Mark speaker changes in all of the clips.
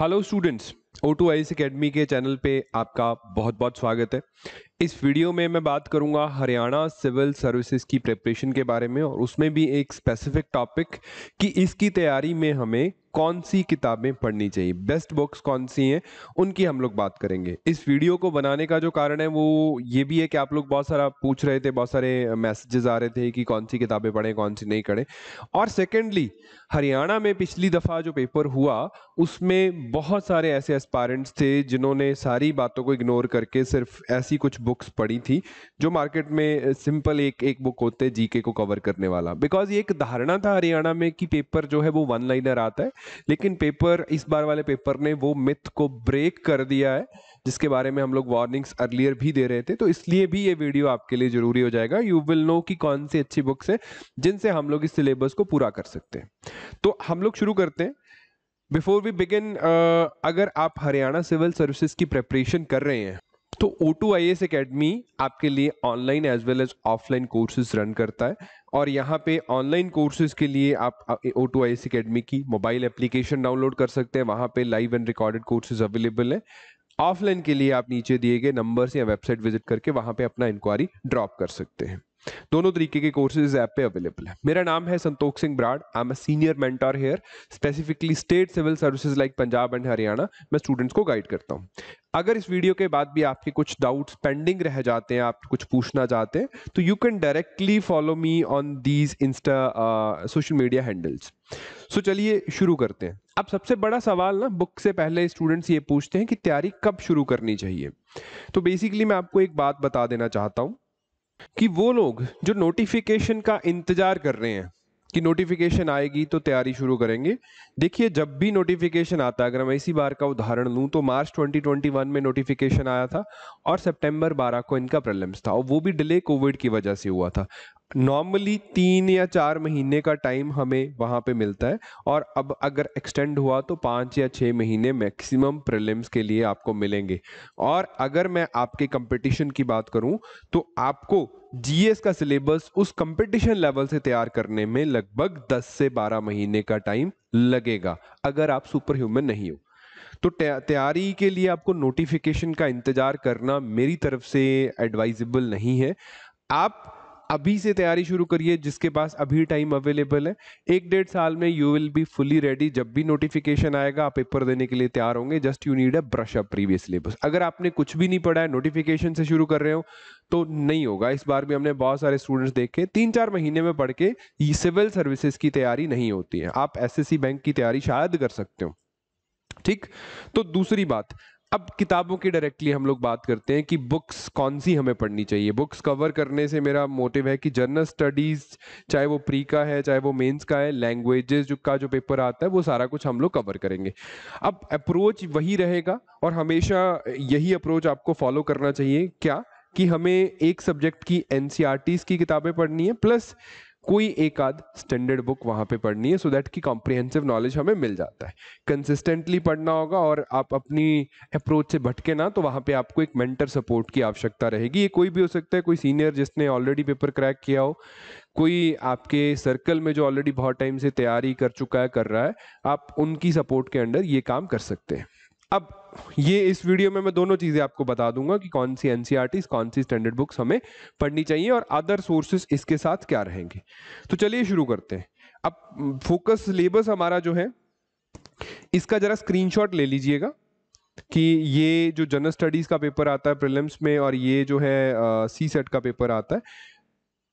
Speaker 1: Hello students O two I academy के channel पे आपका बहुत बहुत स्वागत है इस वीडियो में मैं बात करूंगा हरियाणा सिविल सर्विसेज की प्रिपरेशन के बारे में और उसमें भी एक स्पेसिफिक टॉपिक कि इसकी तैयारी में हमें कौन सी किताबें पढ़नी चाहिए बेस्ट बुक्स कौन सी हैं उनकी हम लोग बात करेंगे इस वीडियो को बनाने का जो कारण है वो ये भी है कि आप लोग बहुत सारा पूछ रहे थे बहुत सारे मैसेजेस आ रहे थे कि कौन सी किताबें पढ़ें कौन सी नहीं पढ़ें और सेकेंडली हरियाणा में पिछली दफ़ा जो पेपर हुआ उसमें बहुत सारे ऐसे एस्पायरेंट्स थे जिन्होंने सारी बातों को इग्नोर करके सिर्फ ऐसी कुछ बुक्स पढ़ी थी जो मार्केट में सिंपल एक एक बुक होते जीके को कवर करने वाला बिकॉज ये एक धारणा था हरियाणा में कि पेपर जो है वो वन लाइनर आता है लेकिन पेपर इस बार वाले पेपर ने वो मिथ को ब्रेक कर दिया है जिसके बारे में हम लोग वार्निंग्स अर्लियर भी दे रहे थे तो इसलिए भी ये वीडियो आपके लिए जरूरी हो जाएगा यू विल नो कि कौन सी अच्छी बुक्स है जिनसे हम लोग इस सिलेबस को पूरा कर सकते हैं तो हम लोग शुरू करते हैं बिफोर वी बिगिन अगर आप हरियाणा सिविल सर्विसेज की प्रेपरेशन कर रहे हैं तो O two I S academy आपके लिए online as well as offline courses run करता है और यहाँ पे ऑनलाइन कोर्सेज के लिए आप O two I S academy की मोबाइल एप्लीकेशन डाउनलोड कर सकते हैं वहाँ पे live and recorded courses available है ऑफलाइन के लिए आप नीचे दिए गए नंबर या वेबसाइट विजिट करके वहाँ पे अपना इंक्वायरी ड्रॉप कर सकते हैं दोनों तरीके के कोर्सेज ऐप पे अवेलेबल है मेरा नाम है Santokh Singh Brar I am a senior mentor here specifically state civil services like Punjab and Haryana मैं स्टूडेंट्स को गाइड करता हूँ अगर इस वीडियो के बाद भी आपके कुछ डाउट्स पेंडिंग रह जाते हैं आप कुछ पूछना चाहते हैं तो you can directly follow me on these Insta social media handles so चलिए शुरू करते हैं अब सबसे बड़ा सवाल ना बुक से पहले स्टूडेंट्स ये पूछते हैं कि तैयारी कब शुरू करनी चाहिए तो बेसिकली मैं आपको एक बात बता देना चाहता हूँ कि वो लोग जो नोटिफिकेशन का इंतजार कर रहे हैं कि नोटिफिकेशन आएगी तो तैयारी शुरू करेंगे देखिए जब भी नोटिफिकेशन आता है अगर मैं इसी बार का उदाहरण लूँ तो मार्च 2021 में नोटिफिकेशन आया था और सितंबर 12 को इनका प्रॉब्लम्स था और वो भी डिले कोविड की वजह से हुआ था नॉर्मली तीन या चार महीने का टाइम हमें वहाँ पे मिलता है और अब अगर एक्सटेंड हुआ तो पाँच या छः महीने मैक्सिमम प्रलिम्स के लिए आपको मिलेंगे और अगर मैं आपके कंपटीशन की बात करूँ तो आपको जीएस का सिलेबस उस कंपटीशन लेवल से तैयार करने में लगभग 10 से 12 महीने का टाइम लगेगा अगर आप सुपर ह्यूमन नहीं हो तो तैयारी के लिए आपको नोटिफिकेशन का इंतजार करना मेरी तरफ से एडवाइजेबल नहीं है आप अभी से तैयारी शुरू करिए जिसके पास अभी टाइम अवेलेबल है एक डेढ़ साल में you will be fully ready जब भी नोटिफिकेशन आएगा आप पेपर देने के लिए तैयार होंगे just you need a brush up previous syllabus अगर आपने कुछ भी नहीं पढ़ा है नोटिफिकेशन से शुरू कर रहे हो तो नहीं होगा इस बार भी हमने बहुत सारे स्टूडेंट्स देखे तीन चार महीने में पढ़ के सिविल सर्विसेज की तैयारी नहीं होती है आप एस बैंक की तैयारी शायद कर सकते हो ठीक तो दूसरी बात अब किताबों की डायरेक्टली हम लोग बात करते हैं कि बुक्स कौन सी हमें पढ़नी चाहिए बुक्स कवर करने से मेरा मोटिव है कि जर्नल स्टडीज़ चाहे वो प्री का है चाहे वो मेंस का है लैंग्वेजेस जो का जो पेपर आता है वो सारा कुछ हम लोग कवर करेंगे अब अप्रोच वही रहेगा और हमेशा यही अप्रोच आपको फॉलो करना चाहिए क्या कि हमें एक सब्जेक्ट की एन e की किताबें पढ़नी है प्लस कोई एक आध स्टैंडर्ड बुक वहां पे पढ़नी है सो so दैट की कॉम्प्रिहेंसिव नॉलेज हमें मिल जाता है कंसिस्टेंटली पढ़ना होगा और आप अपनी अप्रोच से भटके ना तो वहां पे आपको एक मेंटर सपोर्ट की आवश्यकता रहेगी ये कोई भी हो सकता है कोई सीनियर जिसने ऑलरेडी पेपर क्रैक किया हो कोई आपके सर्कल में जो ऑलरेडी बहुत टाइम से तैयारी कर चुका है कर रहा है आप उनकी सपोर्ट के अंडर ये काम कर सकते हैं अब ये इस वीडियो में मैं दोनों चीज़ें आपको बता दूंगा कि कौन सी एन e कौन सी स्टैंडर्ड बुक्स हमें पढ़नी चाहिए और अदर सोर्सेस इसके साथ क्या रहेंगे तो चलिए शुरू करते हैं अब फोकस सिलेबस हमारा जो है इसका ज़रा स्क्रीनशॉट ले लीजिएगा कि ये जो जनरल स्टडीज़ का पेपर आता है प्रिलिम्स में और ये जो है सी सेट का पेपर आता है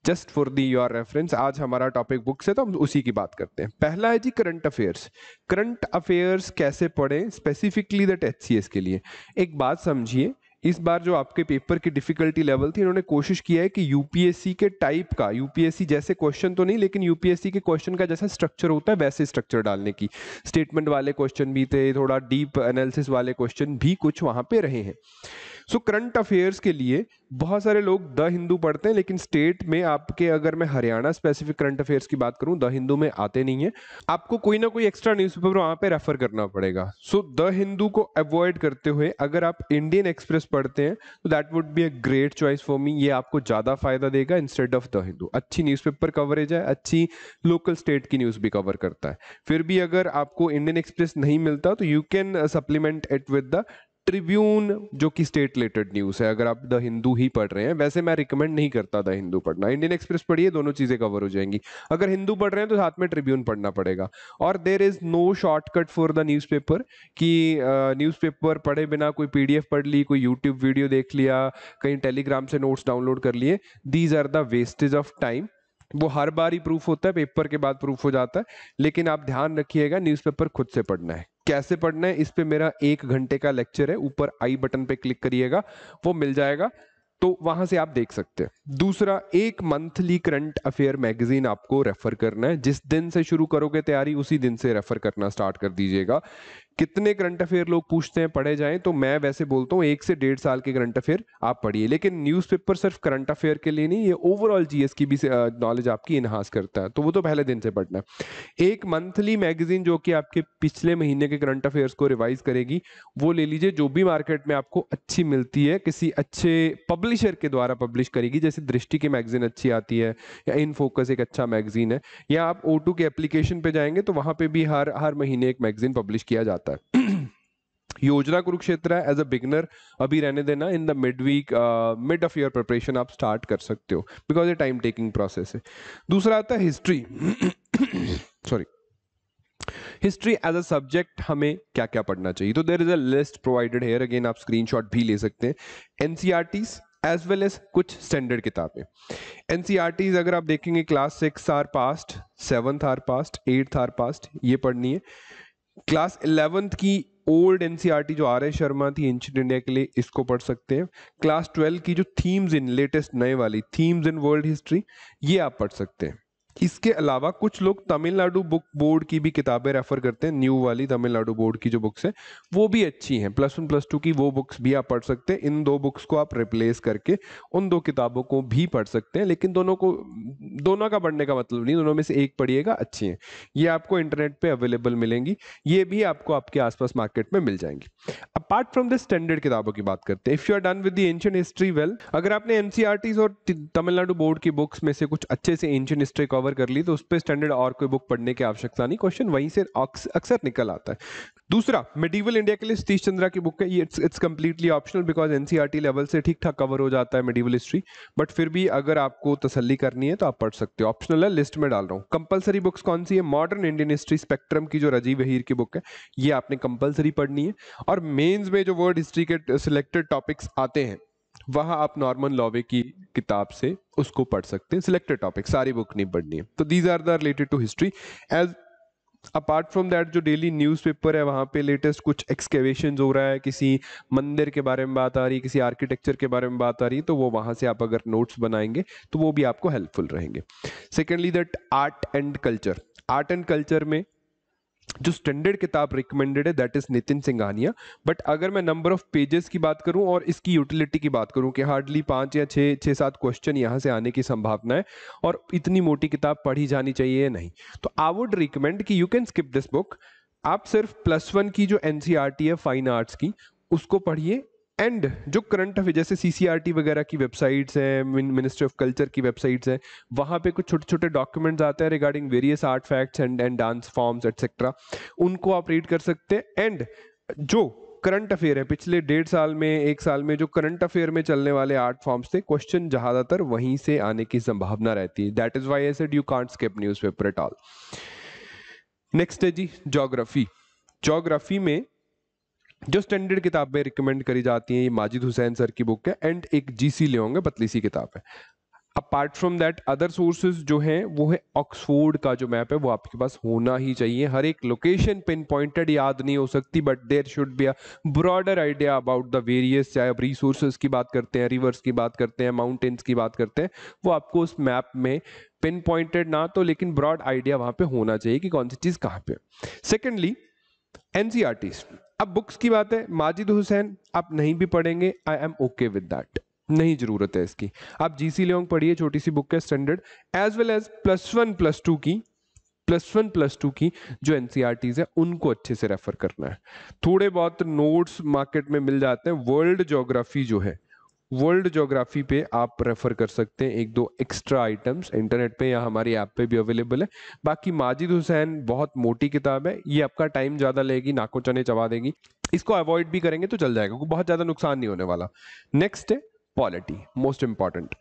Speaker 1: just for the your reference आज हमारा टॉपिक बुक्स है तो हम उसी की बात करते हैं पहला है जी करंट अफेयर्स करंट अफेयर्स कैसे पढ़ें स्पेसिफिकली दैट एच के लिए एक बात समझिए इस बार जो आपके पेपर की डिफिकल्टी लेवल थी इन्होंने कोशिश किया है कि यूपीएससी के टाइप का यूपीएससी जैसे क्वेश्चन तो नहीं लेकिन यूपीएससी के क्वेश्चन का जैसा स्ट्रक्चर होता है वैसे स्ट्रक्चर डालने की स्टेटमेंट वाले क्वेश्चन भी थे थोड़ा डीप एनालिसिस वाले क्वेश्चन भी कुछ वहाँ पे रहे हैं सो करंट अफेयर्स के लिए बहुत सारे लोग द हिंदू पढ़ते हैं लेकिन स्टेट में आपके अगर मैं हरियाणा स्पेसिफिक करंट अफेयर्स की बात करूं द हिंदू में आते नहीं है आपको कोई ना कोई एक्स्ट्रा न्यूज़पेपर वहां पे रेफर करना पड़ेगा सो द हिंदू को अवॉइड करते हुए अगर आप इंडियन एक्सप्रेस पढ़ते हैं तो that would be a great choice for me ये आपको ज़्यादा फायदा देगा इंस्टेड ऑफ द हिंदू अच्छी न्यूज कवरेज है अच्छी लोकल स्टेट की न्यूज़ भी कवर करता है फिर भी अगर आपको इंडियन एक्सप्रेस नहीं मिलता तो you can supplement it with the Tribune जो कि स्टेट रिलेटेड न्यूज है अगर आप द हिंदू ही पढ़ रहे हैं वैसे मैं रिकमेंड नहीं करता द हिंदू पढ़ना इंडियन एक्सप्रेस पढ़िए दोनों चीजें कवर हो जाएंगी अगर हिंदू पढ़ रहे हैं तो साथ में ट्रिब्यून पढ़ना पड़ेगा और there is no shortcut for the newspaper कि न्यूज पेपर पढ़े बिना कोई पीडीएफ पढ़ ली कोई यूट्यूब वीडियो देख लिया कहीं टेलीग्राम से नोट्स डाउनलोड कर लिए these are the wastage of time वो हर बार ही प्रूफ होता है पेपर के बाद प्रूफ हो जाता है लेकिन आप ध्यान रखिएगा न्यूज़पेपर खुद से पढ़ना है कैसे पढ़ना है इस पर मेरा एक घंटे का लेक्चर है ऊपर आई बटन पे क्लिक करिएगा वो मिल जाएगा तो वहां से आप देख सकते हैं दूसरा एक मंथली करंट अफेयर मैगजीन आपको रेफर करना है जिस दिन से शुरू करोगे तैयारी उसी दिन से रेफर करना स्टार्ट कर दीजिएगा कितने करंट अफेयर लोग पूछते हैं पढ़े जाएं तो मैं वैसे बोलता हूँ एक से डेढ़ साल के करंट अफेयर आप पढ़िए लेकिन न्यूज़पेपर सिर्फ करंट अफेयर के लिए नहीं ये ओवरऑल जीएस की भी नॉलेज आपकी इनहास करता है तो वो तो पहले दिन से पढ़ना है एक मंथली मैगजीन जो कि आपके पिछले महीने के करंट अफेयर्स को रिवाइज करेगी वो ले लीजिए जो भी मार्केट में आपको अच्छी मिलती है किसी अच्छे पब्लिशर के द्वारा पब्लिश करेगी जैसे दृष्टि की मैगजीन अच्छी आती है या इन फोकस एक अच्छा मैगजीन है या आप ओ के एप्लीकेशन पे जाएंगे तो वहां पर भी हर हर महीने एक मैगजीन पब्लिश किया जाता है जाता है योजना कुरुक्षेत्र है एज अ बिगनर अभी रहने देना in the mid week mid of your preparation आप स्टार्ट कर सकते हो बिकॉज ये टाइम टेकिंग प्रोसेस है दूसरा आता है history sorry history as a subject हमें क्या क्या पढ़ना चाहिए तो there is a list provided here again आप स्क्रीनशॉट भी ले सकते हैं एनसीआरटीज एज वेल एज कुछ स्टैंडर्ड किताबें एनसीआरटीज e अगर आप देखेंगे class six are past seventh are past eighth are past ये पढ़नी है क्लास इलेवंथ की ओल्ड एनसीईआरटी e जो आर शर्मा थी एंशियंट इंडिया के लिए इसको पढ़ सकते हैं क्लास ट्वेल्व की जो थीम्स इन लेटेस्ट नए वाली थीम्स इन वर्ल्ड हिस्ट्री ये आप पढ़ सकते हैं इसके अलावा कुछ लोग तमिलनाडु बुक बोर्ड की भी किताबें रेफर करते हैं न्यू वाली तमिलनाडु बोर्ड की जो बुक्स हैं वो भी अच्छी हैं प्लस वन प्लस टू की वो बुक्स भी आप पढ़ सकते हैं इन दो बुक्स को आप रिप्लेस करके उन दो किताबों को भी पढ़ सकते हैं लेकिन दोनों को दोनों का पढ़ने का मतलब नहीं दोनों में से एक पढ़िएगा अच्छी हैं ये आपको इंटरनेट पर अवेलेबल मिलेंगी ये भी आपको आपके आसपास मार्केट में मिल जाएंगी अपार्ट फ्रॉम द स्टैंडर्ड किताबों की बात करते हैं if you are done with the ancient history well अगर आपने एन e और तमिलनाडु बोर्ड की बुक्स में से कुछ अच्छे से एंशियन हिस्ट्री कवर कवर कर ली तो उस पर स्टैंडर्ड और कोई बुक पढ़ने की आवश्यकता नहीं क्वेश्चन वहीं से अक्सर निकल आता है दूसरा मेडिवल इंडिया के लिए सतीश चंद्रा की बुक है ये it's it's completely optional because NCERT level से ठीक ठाक कवर हो जाता है मेडिवल हिस्ट्री बट फिर भी अगर आपको तसली करनी है तो आप पढ़ सकते हो ऑप्शनल है लिस्ट में डाल रहा हूँ कंपलसरी बुक्स कौन सी है मॉडर्न इंडियन हिस्ट्री स्पेक्ट्रम की जो राजीव अहिर की बुक है ये आपने कंपलसरी पढ़नी है और मेन्स में जो वर्ल्ड हिस्ट्री के सिलेक्टेड टॉपिक्स आते हैं वहां आप नॉर्मन लॉवे की किताब से उसको पढ़ सकते हैं सिलेक्टेड टॉपिक सारी बुक नहीं पढ़नी है तो these are the related to history as apart from that जो डेली न्यूज़पेपर है वहाँ पे लेटेस्ट कुछ एक्सकेवेशन हो रहा है किसी मंदिर के बारे में बात आ रही है किसी आर्किटेक्चर के बारे में बात आ रही है तो वो वहाँ से आप अगर नोट्स बनाएंगे तो वो भी आपको हेल्पफुल रहेंगे secondly that art and culture art and culture में जो स्टैंडर्ड किताब रिकमेंडेड है that is Nitin Singhania but अगर मैं नंबर ऑफ पेजेस की बात करूं और इसकी यूटिलिटी की बात करूं कि हार्डली पांच या छः छः सात क्वेश्चन यहाँ से आने की संभावना है और इतनी मोटी किताब पढ़ी जानी चाहिए या नहीं तो आई वुड रिकमेंड कि you can skip this book आप सिर्फ प्लस वन की जो एन e है फाइन आर्ट्स की उसको पढ़िए एंड जो करंट अफेयर जैसे सी वगैरह की वेबसाइट्स हैं मिनिस्ट्री ऑफ कल्चर की वेबसाइट्स हैं वहाँ पे कुछ छोटे छोटे डॉक्यूमेंट्स आते हैं regarding various art facts and and dance forms etcetera उनको आप रीड कर सकते हैं एंड जो करंट अफेयर है पिछले डेढ़ साल में एक साल में जो करंट अफेयर में चलने वाले आर्ट फॉर्म्स थे क्वेश्चन ज़्यादातर वहीं से आने की संभावना रहती है that is why I said you can't escape newspaper at all next है जी जोग्राफी जोग्राफी में जो स्टैंडर्ड किताबें रिकमेंड करी जाती हैं ये माजिद हुसैन सर की बुक है एंड एक जीसी ले होंगे पतली सी किताब है apart from that other sources जो हैं वो है ऑक्सफोर्ड का जो मैप है वो आपके पास होना ही चाहिए हर एक लोकेशन पिन पॉइंटेड याद नहीं हो सकती but there should be a broader idea about the various चाहे आप रिसोर्सेज की बात करते हैं रिवर्स की बात करते हैं माउंटेन्स की बात करते हैं वो आपको उस मैप में पिन पॉइंटेड ना तो लेकिन ब्रॉड आइडिया वहाँ पे होना चाहिए कि कौन सी चीज़ कहाँ पे secondly N C R T अब बुक्स की बात है माजिद हुसैन आप नहीं भी पढ़ेंगे I am okay with that नहीं जरूरत है इसकी आप जी सी लेंग पढ़िए छोटी सी बुक है standard as well as plus one plus two की प्लस वन प्लस टू की जो एन e है उनको अच्छे से रेफर करना है थोड़े बहुत नोट्स मार्केट में मिल जाते हैं वर्ल्ड जोग्राफी जो है वर्ल्ड जोग्राफी पे आप रेफर कर सकते हैं एक दो एक्स्ट्रा आइटम्स इंटरनेट पे या हमारी ऐप पे भी अवेलेबल है बाकी माजिद हुसैन बहुत मोटी किताब है ये आपका टाइम ज़्यादा लेगी नाको चने चबा देगी इसको अवॉइड भी करेंगे तो चल जाएगा बहुत ज़्यादा नुकसान नहीं होने वाला नेक्स्ट है पॉलिटी मोस्ट इम्पॉर्टेंट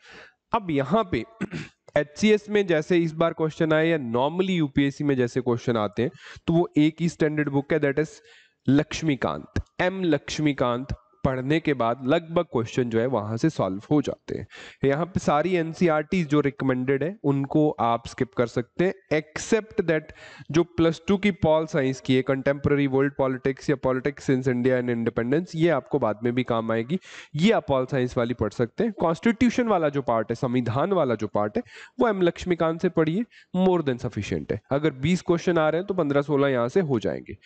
Speaker 1: अब यहाँ पे एच में जैसे इस बार क्वेश्चन आए या नॉर्मली यूपीएससी में जैसे क्वेश्चन आते हैं तो वो एक ही स्टैंडर्ड बुक है that is Laxmikanth M Laxmikanth पढ़ने के बाद लगभग क्वेश्चन जो है वहां से सॉल्व हो जाते हैं यहाँ पे सारी एनसीआर e जो रिकमेंडेड है उनको आप स्किप कर सकते हैं एक्सेप्ट दैट जो प्लस टू की पॉल साइंस की है कंटेम्प्ररी वर्ल्ड पॉलिटिक्स या politics in India and independence ये आपको बाद में भी काम आएगी ये आप पॉल साइंस वाली पढ़ सकते हैं कॉन्स्टिट्यूशन वाला जो पार्ट है संविधान वाला जो पार्ट है वो एम लक्ष्मीकांत से पढ़िए मोर देन सफिशियंट है अगर बीस क्वेश्चन आ रहे हैं तो पंद्रह सोलह यहाँ से हो जाएंगे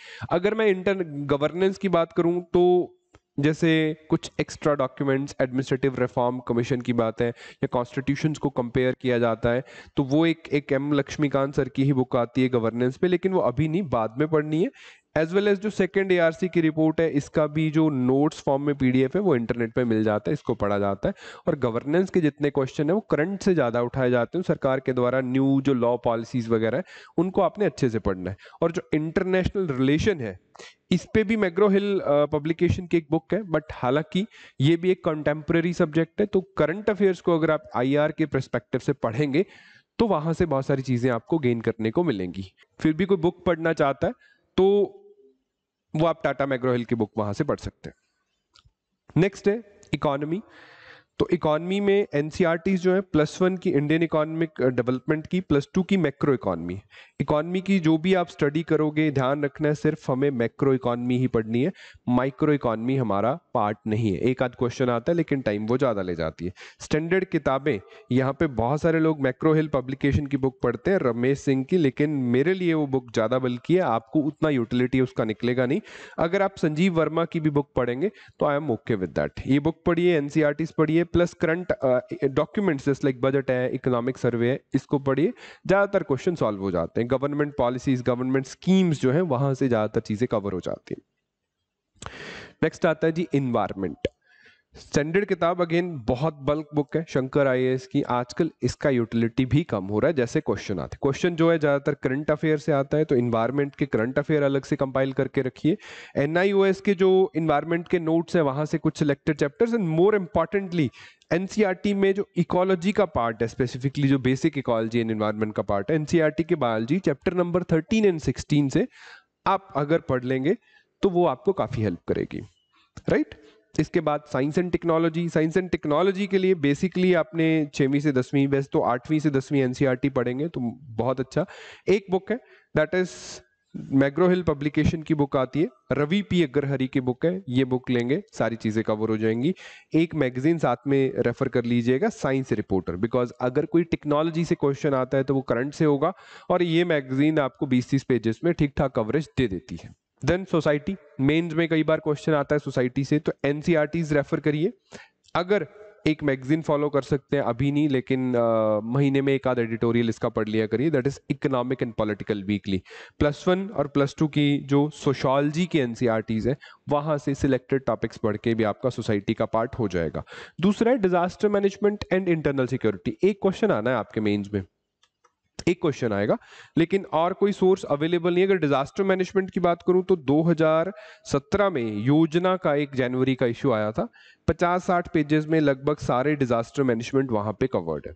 Speaker 1: अगर मैं इंटर गवर्नेंस की बात करूँ तो जैसे कुछ extra documents administrative reform commission की बात है या कॉन्स्टिट्यूशन को कंपेयर किया जाता है तो वो एक एक एम लक्ष्मीकांत सर की ही बुक आती है गवर्नेंस पे लेकिन वो अभी नहीं बाद में पढ़नी है एज वेल एज जो सेकेंड ए की रिपोर्ट है इसका भी जो नोट्स फॉर्म में पीडीएफ है वो इंटरनेट पे मिल जाता है इसको पढ़ा जाता है और गवर्नेंस के जितने क्वेश्चन है वो करंट से ज़्यादा उठाए जाते हैं सरकार के द्वारा न्यू जो लॉ पॉलिसीज वगैरह है उनको आपने अच्छे से पढ़ना है और जो इंटरनेशनल रिलेशन है इस पे भी मैग्रो हिल पब्लिकेशन की एक बुक है बट हालांकि ये भी एक कंटेम्प्रेरी सब्जेक्ट है तो करंट अफेयर्स को अगर आप आईआर के परस्पेक्टिव से पढ़ेंगे तो वहां से बहुत सारी चीजें आपको गेन करने को मिलेंगी फिर भी कोई बुक पढ़ना चाहता है तो वो आप टाटा मैग्रोहिल की बुक वहां से पढ़ सकते हैं नेक्स्ट है इकोनॉमी तो इकोनॉमी में एनसीआर e जो है प्लस वन की इंडियन इकोनॉमिक डेवलपमेंट की प्लस टू की मैक्रो इकोनॉमी इकोनॉमी की जो भी आप स्टडी करोगे ध्यान रखना है सिर्फ हमें मैक्रो इकोनॉमी ही पढ़नी है माइक्रो इकोनॉमी हमारा पार्ट नहीं है एक आध क्वेश्चन आता है लेकिन टाइम वो ज़्यादा ले जाती है स्टैंडर्ड किताबें यहाँ पे बहुत सारे लोग मैक्रो हिल पब्लिकेशन की बुक पढ़ते हैं रमेश सिंह की लेकिन मेरे लिए वो बुक ज़्यादा बल्कि है आपको उतना यूटिलिटी उसका निकलेगा नहीं अगर आप संजीव वर्मा की भी बुक पढ़ेंगे तो I am okay with that ये बुक पढ़िए एन e पढ़िए प्लस करंट डॉक्यूमेंट्स जैसे लाइक बजट है इकोनॉमिक सर्वे है इसको पढ़िए ज़्यादातर क्वेश्चन सॉल्व हो जाते हैं गवर्नमेंट पॉलिसीज गवर्नमेंट स्कीम्स जो हैं वहाँ से ज़्यादातर चीज़ें कवर हो जाती हैं नेक्स्ट आता है जी इन्वायरमेंट स्टैंडर्ड किताब अगेन बहुत बल्क बुक है शंकर आई की आजकल इसका यूटिलिटी भी कम हो रहा है जैसे क्वेश्चन आते क्वेश्चन जो है ज़्यादातर करंट अफेयर से आता है तो इन्वायरमेंट के करंट अफेयर अलग से कंपाइल करके रखिए एन के जो इन्वायरमेंट के नोट्स है वहां से कुछ selected chapters and more importantly NCERT में जो इकोलॉजी का पार्ट है स्पेसिफिकली जो बेसिक इकोलॉजी एंड इन्वायरमेंट का पार्ट है एनसीईआरटी e के biology chapter number thirteen and sixteen से आप अगर पढ़ लेंगे तो वो आपको काफ़ी हेल्प करेगी राइट right? इसके बाद science and technology science and technology के लिए बेसिकली आपने छवीं से दसवीं वैसे तो आठवीं से दसवीं एनसीईआरटी e पढ़ेंगे तो बहुत अच्छा एक बुक है that is McGraw Hill publication की बुक आती है रवि पी अग्रहरी की बुक है ये बुक लेंगे सारी चीज़ें कवर हो जाएंगी एक मैगजीन साथ में रेफर कर लीजिएगा साइंस रिपोर्टर बिकॉज अगर कोई टेक्नोलॉजी से क्वेश्चन आता है तो वो करंट से होगा और ये मैगजीन आपको 20-30 पेजेस में ठीक ठाक कवरेज दे देती है देन सोसाइटी मेंस में कई बार क्वेश्चन आता है सोसाइटी से तो एनसीआरटीज रेफर करिए अगर एक मैगजीन फॉलो कर सकते हैं अभी नहीं लेकिन आ, महीने में एक आध एडिटोरियल इसका पढ़ लिया करिए that is economic and political weekly plus one और प्लस टू की जो सोशोलॉजी के एनसीआरटीज है वहां से सिलेक्टेड टॉपिक्स पढ़ के भी आपका सोसाइटी का पार्ट हो जाएगा दूसरा है disaster management and internal security एक क्वेश्चन आना है आपके मेन्स में एक क्वेश्चन आएगा लेकिन और कोई सोर्स अवेलेबल नहीं अगर डिजास्टर मैनेजमेंट की बात करूं तो 2017 में योजना का एक जनवरी का इश्यू आया था 50-60 पेजेस में लगभग सारे डिजास्टर मैनेजमेंट वहां पे कवर्ड है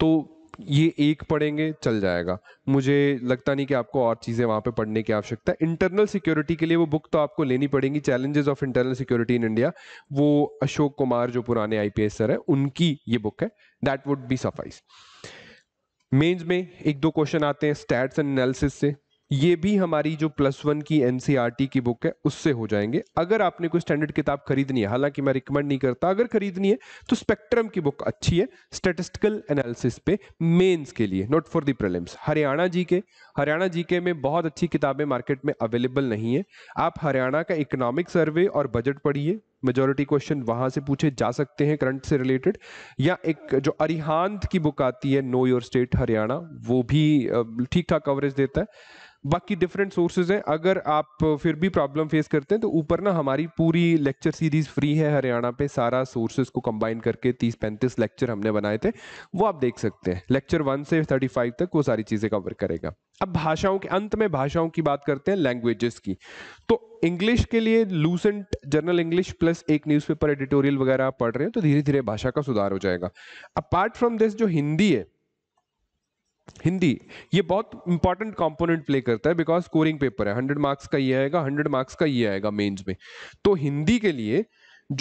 Speaker 1: तो ये एक पढ़ेंगे चल जाएगा मुझे लगता नहीं कि आपको और चीज़ें वहां पे पढ़ने की आवश्यकता है इंटरनल सिक्योरिटी के लिए वो बुक तो आपको लेनी पड़ेगी challenges of internal security in India वो अशोक कुमार जो पुराने आईपीएस सर है उनकी ये बुक है that would be suffice mains में एक दो क्वेश्चन आते हैं स्टैट्स एंड एनालिसिस से ये भी हमारी जो प्लस वन की एनसीईआरटी e की बुक है उससे हो जाएंगे अगर आपने कोई स्टैंडर्ड किताब खरीदनी है हालांकि मैं रिकमेंड नहीं करता अगर खरीदनी है तो स्पेक्ट्रम की बुक अच्छी है स्टेटिस्टिकल एनालिसिस पे मेंस के लिए not for the prelims Haryana G K Haryana G के में बहुत अच्छी किताबें मार्केट में अवेलेबल नहीं है आप हरियाणा का इकोनॉमिक सर्वे और बजट पढ़िए मेजोरिटी क्वेश्चन वहां से पूछे जा सकते हैं करंट से रिलेटेड या एक जो अरिहांत की बुक आती है नो योर स्टेट हरियाणा वो भी ठीक ठाक कवरेज देता है बाकी डिफरेंट सोर्सेज हैं अगर आप फिर भी प्रॉब्लम फेस करते हैं तो ऊपर ना हमारी पूरी लेक्चर सीरीज फ्री है हरियाणा पे सारा सोर्सेज को कंबाइन करके तीस पैंतीस लेक्चर हमने बनाए थे वो आप देख सकते हैं लेक्चर वन से थर्टी फाइव तक वो सारी चीज़ें कवर करेगा अब भाषाओं के अंत में भाषाओं की बात करते हैं लैंग्वेजेस की तो इंग्लिश के लिए लूसेंट जर्नल इंग्लिश प्लस एक न्यूज़पेपर एडिटोरियल वगैरह आप पढ़ रहे हैं तो धीरे धीरे भाषा का सुधार हो जाएगा अपार्ट फ्रॉम दिस जो हिंदी है हिंदी ये बहुत इंपॉर्टेंट कंपोनेंट प्ले करता है बिकॉज स्कोरिंग पेपर है हंड्रेड मार्क्स का ये आएगा हंड्रेड मार्क्स का ये आएगा मेंस में तो हिंदी के लिए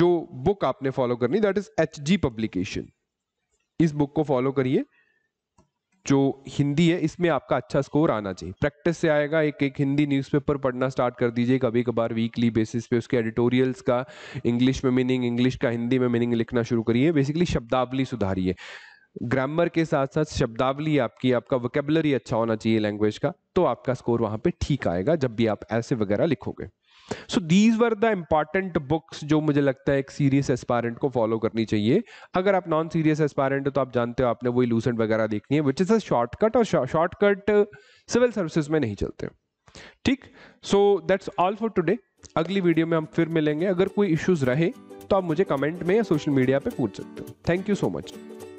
Speaker 1: जो बुक आपने फॉलो करनी that is H G publication इस बुक को फॉलो करिए जो हिंदी है इसमें आपका अच्छा स्कोर आना चाहिए प्रैक्टिस से आएगा एक एक हिंदी न्यूज़पेपर पढ़ना स्टार्ट कर दीजिए कभी कभार वीकली बेसिस पे उसके एडिटोरियल्स का इंग्लिश में मीनिंग इंग्लिश का हिंदी में मीनिंग लिखना शुरू करिए बेसिकली शब्दावली सुधारिए ग्रामर के साथ साथ शब्दावली आपकी आपका वोकेबलरी अच्छा होना चाहिए लैंग्वेज का तो आपका स्कोर वहां पे ठीक आएगा जब भी आप ऐसे वगैरह लिखोगे so these were the important books जो मुझे लगता है एक सीरियस एस्पायरेंट को फॉलो करनी चाहिए अगर आप नॉन सीरियस एस्पायरेंट हो तो आप जानते हो आपने वही लूसेंट वगैरह देखनी है विच इज़ अ शॉर्टकट और शॉर्टकट सिविल सर्विसेज में नहीं चलते ठीक so that's all for today अगली वीडियो में हम फिर मिलेंगे अगर कोई इश्यूज रहे तो आप मुझे कमेंट में या सोशल मीडिया पे पूछ सकते हो थैंक यू सो मच